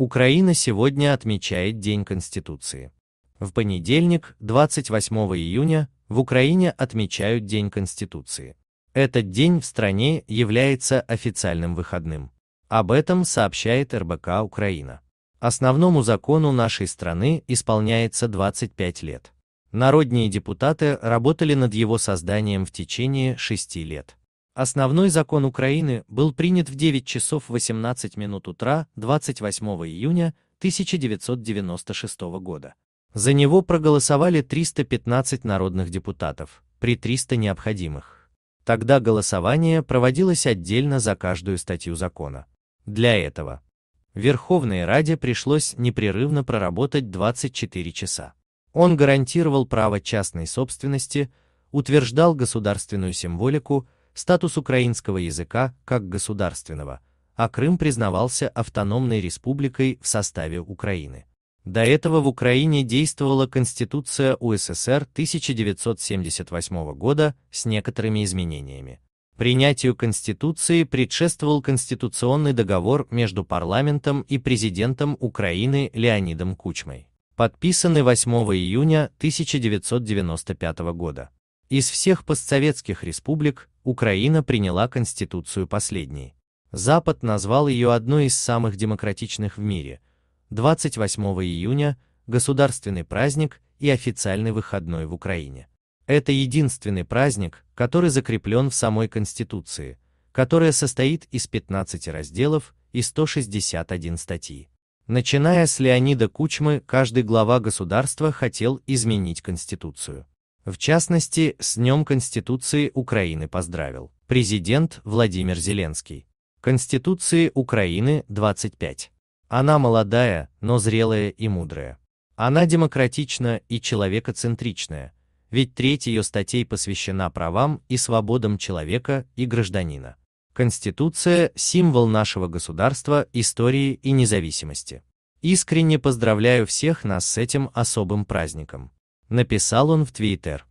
Украина сегодня отмечает День Конституции. В понедельник, 28 июня, в Украине отмечают День Конституции. Этот день в стране является официальным выходным. Об этом сообщает РБК Украина. Основному закону нашей страны исполняется 25 лет. Народные депутаты работали над его созданием в течение шести лет. Основной закон Украины был принят в 9 часов 18 минут утра 28 июня 1996 года. За него проголосовали 315 народных депутатов, при 300 необходимых. Тогда голосование проводилось отдельно за каждую статью закона. Для этого Верховной Раде пришлось непрерывно проработать 24 часа. Он гарантировал право частной собственности, утверждал государственную символику, статус украинского языка как государственного, а Крым признавался автономной республикой в составе Украины. До этого в Украине действовала Конституция УССР 1978 года с некоторыми изменениями. Принятию Конституции предшествовал конституционный договор между парламентом и президентом Украины Леонидом Кучмой, подписанный 8 июня 1995 года. Из всех постсоветских республик Украина приняла конституцию последней. Запад назвал ее одной из самых демократичных в мире. 28 июня – государственный праздник и официальный выходной в Украине. Это единственный праздник, который закреплен в самой Конституции, которая состоит из 15 разделов и 161 статьи. Начиная с Леонида Кучмы, каждый глава государства хотел изменить Конституцию. В частности, с Днем Конституции Украины поздравил президент Владимир Зеленский. Конституции Украины 25. Она молодая, но зрелая и мудрая. Она демократична и человекоцентричная, ведь треть ее статей посвящена правам и свободам человека и гражданина. Конституция – символ нашего государства, истории и независимости. Искренне поздравляю всех нас с этим особым праздником написал он в Твиттер.